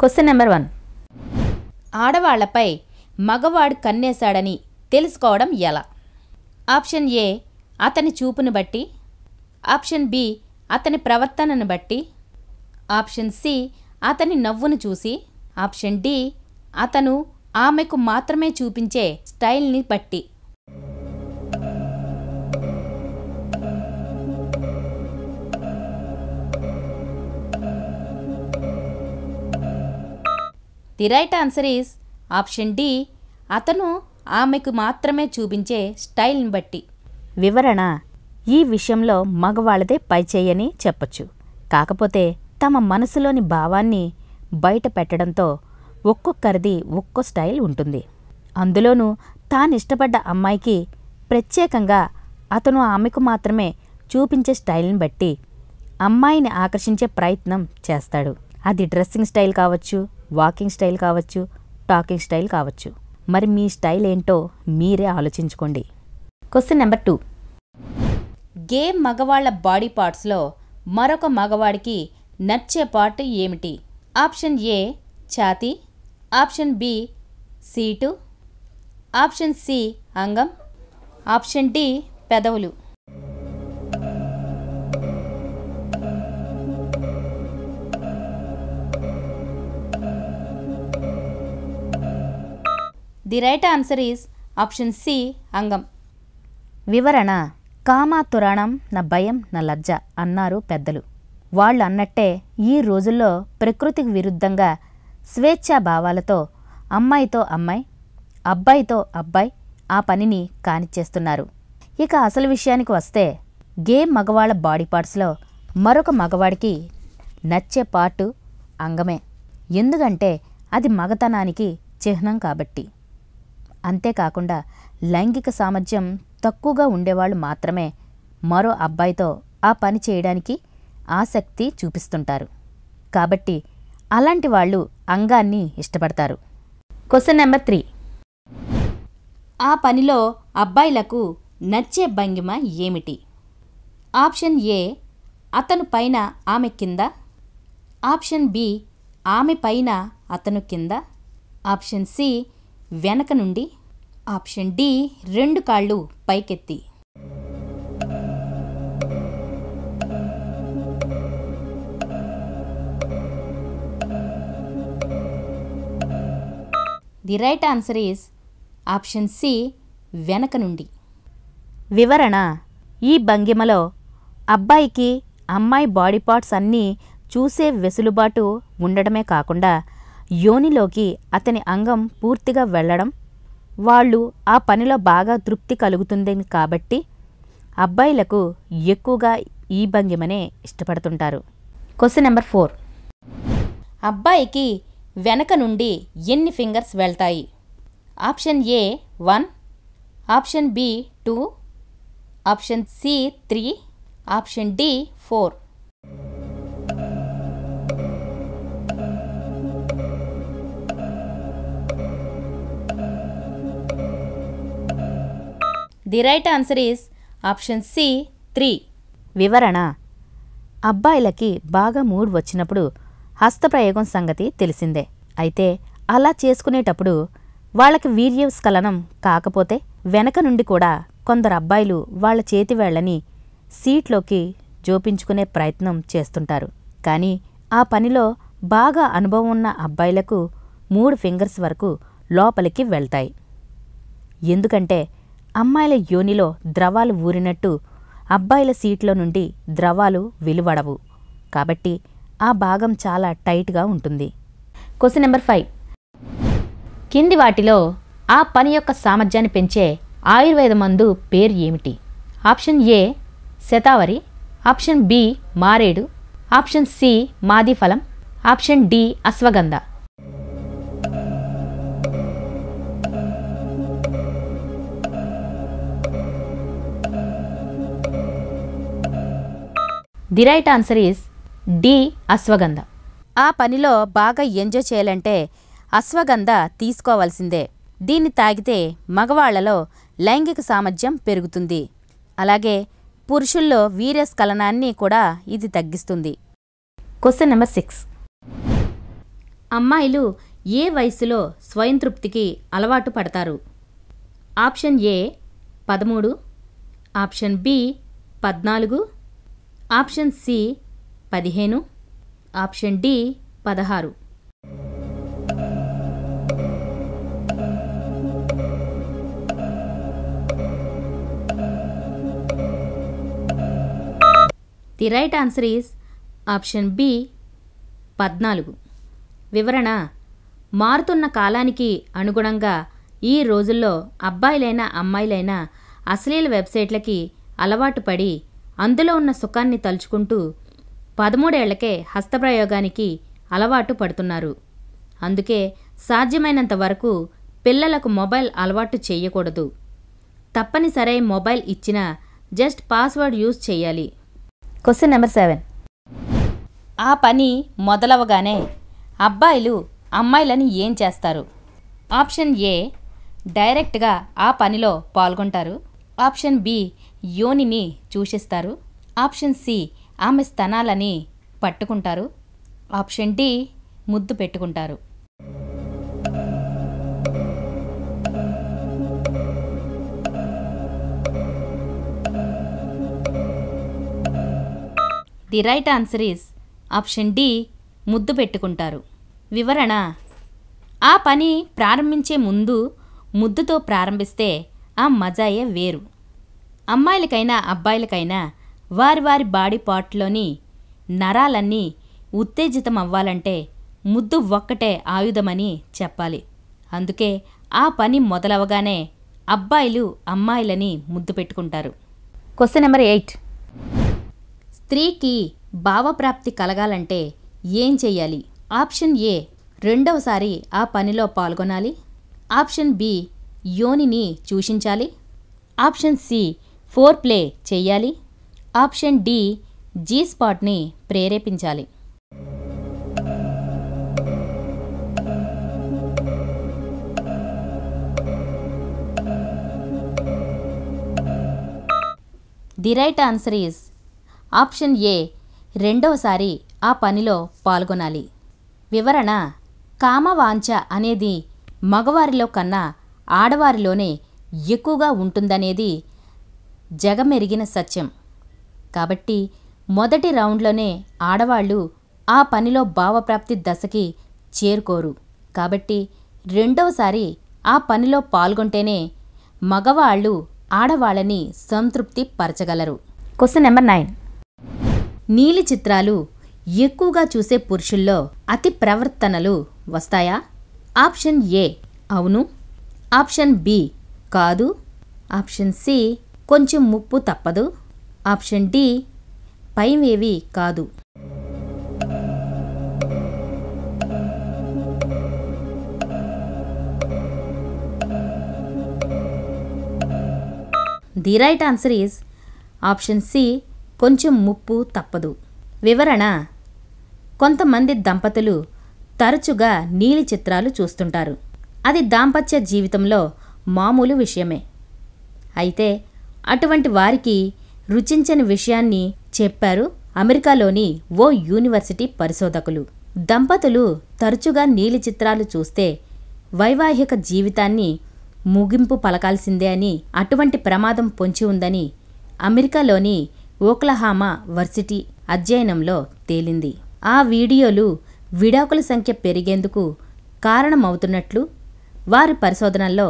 question number one ఆడవాళ్లపై మగవాడు కన్నేశాడని తెలుసుకోవడం ఎలా ఆప్షన్ ఏ అతని చూపును బట్టి ఆప్షన్ బి అతని ప్రవర్తనను బట్టి ఆప్షన్ సి అతని నవ్వును చూసి ఆప్షన్ డి అతను ఆమెకు మాత్రమే చూపించే స్టైల్ని బట్టి the right answer is option D అతను ఆమెకు మాత్రమే చూపించే స్టైల్ని బట్టి వివరణ ఈ విషయంలో మగవాళ్ళదే పైచేయని చెప్పచ్చు కాకపోతే తమ మనసులోని భావాన్ని బయట పెట్టడంతో ఒక్కొక్కరిది ఒక్కో స్టైల్ ఉంటుంది అందులోనూ తాను ఇష్టపడ్డ అమ్మాయికి ప్రత్యేకంగా అతను ఆమెకు మాత్రమే చూపించే స్టైల్ని బట్టి అమ్మాయిని ఆకర్షించే ప్రయత్నం చేస్తాడు అది డ్రెస్సింగ్ స్టైల్ కావచ్చు వాకింగ్ స్టైల్ కావచ్చు టాకింగ్ స్టైల్ కావచ్చు మరి మీ స్టైల్ ఏంటో మీరే ఆలోచించుకోండి క్వశ్చన్ నెంబర్ టూ గేమ్ మగవాళ్ల బాడీ పార్ట్స్లో మరొక మగవాడికి నచ్చే పార్ట్ ఏమిటి ఆప్షన్ ఏ ఛాతీ option B seat option C అంగం ఆప్షన్ డి పెదవులు the right answer is option C అంగం వివరణ కామాతురాణం నా భయం నా లజ్జ అన్నారు పెద్దలు వాళ్ళు అన్నట్టే ఈ రోజుల్లో ప్రకృతికి విరుద్ధంగా స్వేచ్ఛా భావాలతో అమ్మాయితో అమ్మాయి అబ్బాయితో అబ్బాయి ఆ పనిని కానిచ్చేస్తున్నారు ఇక అసలు విషయానికి వస్తే గే మగవాళ్ళ బాడీ పార్ట్స్లో మరొక మగవాడికి నచ్చే పార్టు అంగమే ఎందుకంటే అది మగతనానికి చిహ్నం కాబట్టి అంతేకాకుండా లైంగిక సామర్థ్యం తక్కువగా ఉండేవాళ్ళు మాత్రమే మరో అబ్బాయితో ఆ పని చేయడానికి ఆసక్తి చూపిస్తుంటారు కాబట్టి అలాంటి వాళ్ళు అంగాన్ని ఇష్టపడతారు క్వశ్చన్ నెంబర్ త్రీ ఆ పనిలో అబ్బాయిలకు నచ్చే భంగిమ ఏమిటి ఆప్షన్ ఏ అతను పైన ఆమె కింద ఆప్షన్ బి ఆమె పైన అతను కింద ఆప్షన్ సి వెనక నుండి ఆప్షన్ డి రెండు కాళ్ళు పైకెత్తి the right answer is option C వెనక నుండి వివరణ ఈ భంగిమలో అబ్బాయికి అమ్మాయి బాడీ పార్ట్స్ అన్నీ చూసే వెసులుబాటు ఉండడమే కాకుండా యోనిలోకి అతని అంగం పూర్తిగా వెళ్ళడం వాళ్ళు ఆ పనిలో బాగా తృప్తి కలుగుతుంది కాబట్టి అబ్బాయిలకు ఎక్కువగా ఈ భంగిమనే ఇష్టపడుతుంటారు క్వశ్చన్ నెంబర్ ఫోర్ అబ్బాయికి వెనక నుండి ఎన్ని ఫింగర్స్ వెళ్తాయి option A one option B two option C three option D four the right answer is option C three వివరణ అబ్బాయిలకి బాగా మూడ్ వచ్చినప్పుడు హస్తప్రయోగం సంగతి తెలిసిందే అయితే అలా చేసుకునేటప్పుడు వాళ్ళకి వీర్యస్కలనం కాకపోతే వెనక నుండి కూడా కొందరు అబ్బాయిలు వాళ్ళ చేతి వేళ్ళని సీట్లోకి జోపించుకునే ప్రయత్నం చేస్తుంటారు కానీ ఆ పనిలో బాగా అనుభవం ఉన్న అబ్బాయిలకు మూడు ఫింగర్స్ వరకు లోపలికి వెళ్తాయి ఎందుకంటే అమ్మాయిల యోనిలో ద్రవాలు ఊరినట్టు అబ్బాయిల సీట్లో నుండి ద్రవాలు వెలువడవు కాబట్టి ఆ భాగం చాలా టైట్గా ఉంటుంది క్వశ్చన్ నెంబర్ ఫైవ్ కింది వాటిలో ఆ పని యొక్క సామర్థ్యాన్ని పెంచే ఆయుర్వేద మందు పేరు ఏమిటి option A shatavari option B మారేడు ఆప్షన్ సి మాది ఫలం option D ashwagandha the right answer is D ashwagandha ఆ పనిలో బాగా ఎంజాయ్ చేయాలంటే అశ్వగంధ తీసుకోవాల్సిందే దీన్ని తాగితే మగవాళ్లలో లైంగిక సామర్థ్యం పెరుగుతుంది అలాగే పురుషుల్లో వీర్యస్ఖలనాన్ని కూడా ఇది తగ్గిస్తుంది క్వశ్చన్ నెంబర్ సిక్స్ అమ్మాయిలు ఏ వయసులో స్వయంతృప్తికి అలవాటు పడతారు ఆప్షన్ ఏ పదమూడు ఆప్షన్ బి పద్నాలుగు ఆప్షన్ సి పదిహేను ఆప్షన్ డి పదహారు the right answer is option B పద్నాలుగు వివరణ మారుతున్న కాలానికి అనుగుణంగా ఈ రోజుల్లో అబ్బాయిలైన అమ్మాయిలైన అశ్లీల వెబ్సైట్లకి అలవాటు పడి అందులో ఉన్న సుఖాన్ని తలుచుకుంటూ పదమూడేళ్లకే హస్తప్రయోగానికి అలవాటు పడుతున్నారు అందుకే సాధ్యమైనంత వరకు పిల్లలకు మొబైల్ అలవాటు చేయకూడదు తప్పనిసరి మొబైల్ ఇచ్చిన జస్ట్ పాస్వర్డ్ యూజ్ చేయాలి క్వశ్చన్ నెంబర్ సెవెన్ ఆ పని మొదలవగానే అబ్బాయిలు అమ్మాయిలని ఏం చేస్తారు ఆప్షన్ ఏ డైరెక్ట్గా ఆ పనిలో పాల్గొంటారు ఆప్షన్ బి యోనిని చూసిస్తారు ఆప్షన్ సి ఆమె స్తనాలని పట్టుకుంటారు ఆప్షన్ డి ముద్దు పెట్టుకుంటారు the right answer is option D ముద్దు పెట్టుకుంటారు వివరణ ఆ పని ప్రారంభించే ముందు ముద్దుతో ప్రారంభిస్తే ఆ మజాయే వేరు అమ్మాయిలకైనా అబ్బాయిలకైనా వారి వారి బాడీ పార్ట్లోని నరాలన్నీ ఉత్తేజితం అవ్వాలంటే ముద్దు ఒక్కటే ఆయుధమని చెప్పాలి అందుకే ఆ పని మొదలవగానే అబ్బాయిలు అమ్మాయిలని ముద్దు పెట్టుకుంటారు క్వశ్చన్ నెంబర్ ఎయిట్ స్త్రీకి భావప్రాప్తి కలగాలంటే ఏం చేయాలి ఆప్షన్ ఏ రెండవసారి ఆ పనిలో పాల్గొనాలి ఆప్షన్ బి యోనిని చూషించాలి ఆప్షన్ సి ఫోర్ ప్లే చేయాలి ఆప్షన్ డి జీ స్పాట్ని ప్రేరేపించాలి the right answer is option A రెండవసారి ఆ పనిలో పాల్గొనాలి వివరణ కామవాంఛ అనేది మగవారిలో కన్నా ఆడవారిలోనే ఎక్కువగా ఉంటుందనేది జగమెరిగిన సత్యం కాబట్టి మొదటి రౌండ్లోనే ఆడవాళ్లు ఆ పనిలో భావప్రాప్తి దశకి చేరుకోరు కాబట్టి రెండవసారి ఆ పనిలో పాల్గొంటేనే మగవాళ్ళు ఆడవాళ్ళని సంతృప్తి పరచగలరు క్వశ్చన్ నెంబర్ నైన్ నీలి చిత్రాలు ఎక్కువగా చూసే పురుషుల్లో అతి ప్రవర్తనలు వస్తాయా ఆప్షన్ ఏ అవును ఆప్షన్ బి కాదు ఆప్షన్ సి కొంచెం ముప్పు తప్పదు ఆప్షన్ డి పైవేవి కాదు the right answer is option C కొంచెం ముప్పు తప్పదు వివరణ కొంతమంది దంపతులు తరచుగా నీలి చిత్రాలు చూస్తుంటారు అది దాంపత్య జీవితంలో మామూలు విషయమే అయితే అటువంటి వారికి రుచించని విషయాన్ని చెప్పారు అమెరికాలోని ఓ యూనివర్సిటీ పరిశోధకులు దంపతులు తరచుగా నీలి చిత్రాలు చూస్తే వైవాహిక జీవితాన్ని ముగింపు పలకాల్సిందే అని అటువంటి ప్రమాదం పొంచి ఉందని అమెరికాలోని ఓక్లహామా వర్సిటీ అధ్యయనంలో తేలింది ఆ వీడియోలు విడాకుల సంఖ్య పెరిగేందుకు కారణమవుతున్నట్లు వారి పరిశోధనల్లో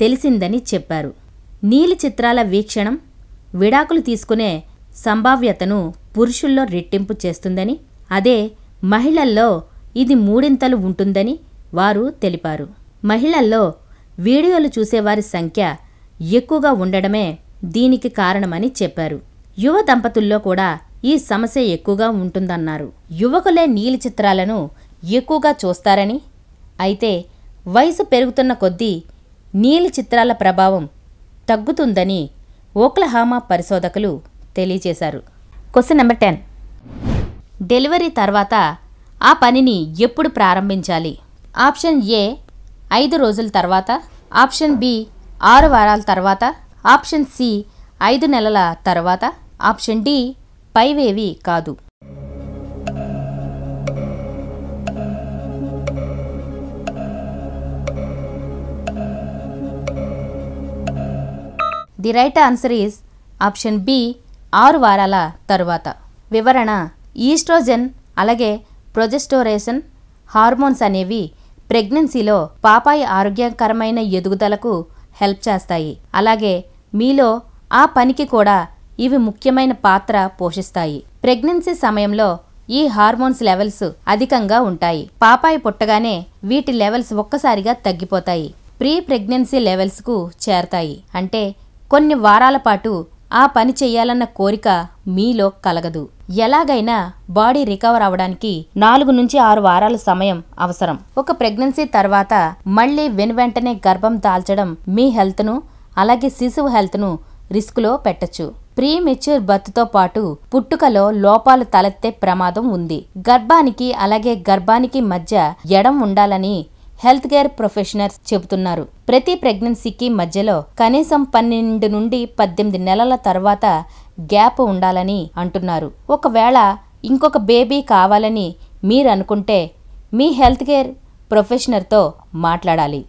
తెలిసిందని చెప్పారు నీలి చిత్రాల వీక్షణం విడాకులు తీసుకునే సంభావ్యతను పురుషుల్లో రెట్టింపు చేస్తుందని అదే మహిళల్లో ఇది మూడింతలు ఉంటుందని వారు తెలిపారు మహిళల్లో వీడియోలు చూసేవారి సంఖ్య ఎక్కువగా ఉండడమే దీనికి కారణమని చెప్పారు యువ దంపతుల్లో కూడా ఈ సమస్య ఎక్కువగా ఉంటుందన్నారు యువకులే నీలి చిత్రాలను ఎక్కువగా చూస్తారని అయితే వయసు పెరుగుతున్న కొద్దీ నీలి చిత్రాల ప్రభావం తగ్గుతుందని ఓక్లహామా పరిశోధకులు తెలియజేశారు క్వశ్చన్ నెంబర్ టెన్ డెలివరీ తర్వాత ఆ పనిని ఎప్పుడు ప్రారంభించాలి ఆప్షన్ ఏ ఐదు రోజుల తర్వాత ఆప్షన్ బి ఆరు వారాల తర్వాత ఆప్షన్ సి ఐదు నెలల తర్వాత ఆప్షన్ డి పైవేవి కాదు the right answer is option B ఆరు వారాల తరువాత వివరణ ఈస్ట్రోజెన్ అలాగే ప్రొజెస్టోరేషన్ హార్మోన్స్ అనేవి ప్రెగ్నెన్సీలో పాపాయి ఆరోగ్యకరమైన ఎదుగుదలకు హెల్ప్ చేస్తాయి అలాగే మీలో ఆ పనికి కూడా ఇవి ముఖ్యమైన పాత్ర పోషిస్తాయి ప్రెగ్నెన్సీ సమయంలో ఈ హార్మోన్స్ లెవెల్స్ అధికంగా ఉంటాయి పాపాయి పుట్టగానే వీటి లెవెల్స్ ఒక్కసారిగా తగ్గిపోతాయి ప్రీ ప్రెగ్నెన్సీ లెవెల్స్కు చేరతాయి అంటే కొన్ని వారాల పాటు ఆ పని చెయ్యాలన్న కోరిక మీలో కలగదు ఎలాగైనా బాడీ రికవర్ అవడానికి నాలుగు నుంచి ఆరు వారాల సమయం అవసరం ఒక ప్రెగ్నెన్సీ తర్వాత మళ్లీ వెనువెంటనే గర్భం దాల్చడం మీ హెల్త్ను అలాగే శిశువు హెల్త్ను రిస్క్లో పెట్టచ్చు ప్రీ మెచ్యూర్ బర్త్తో పాటు పుట్టుకలో లోపాలు తలెత్తే ప్రమాదం ఉంది గర్భానికి అలాగే గర్భానికి మధ్య ఎడం ఉండాలని హెల్త్ కేర్ ప్రొఫెషనర్స్ చెబుతున్నారు ప్రతి ప్రెగ్నెన్సీకి మధ్యలో కనీసం పన్నెండు నుండి పద్దెనిమిది నెలల తర్వాత గ్యాప్ ఉండాలని అంటున్నారు ఒకవేళ ఇంకొక బేబీ కావాలని మీరు అనుకుంటే మీ హెల్త్ కేర్ ప్రొఫెషనర్తో మాట్లాడాలి